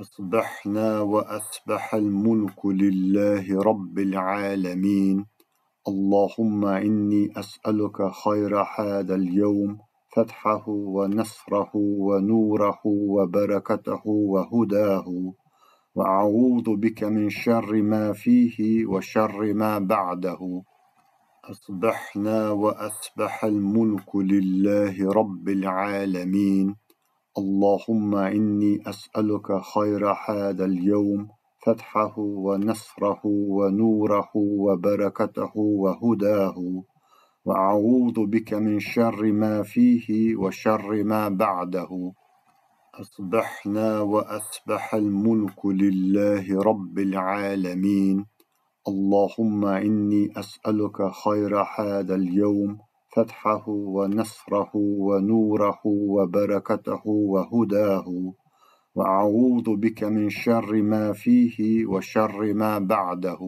أصبحنا وأصبح الملك لله رب العالمين اللهم إني أسألك خير هذا اليوم فتحه ونصره ونوره وبركته وهداه وأعوذ بك من شر ما فيه وشر ما بعده أصبحنا وأصبح الملك لله رب العالمين اللهم إني أسألك خير هذا اليوم فتحه ونصره ونوره وبركته وهداه وأعوذ بك من شر ما فيه وشر ما بعده أصبحنا وأصبح الملك لله رب العالمين اللهم إني أسألك خير هذا اليوم فتحه ونصره ونوره وبركته وهداه واعوذ بك من شر ما فيه وشر ما بعده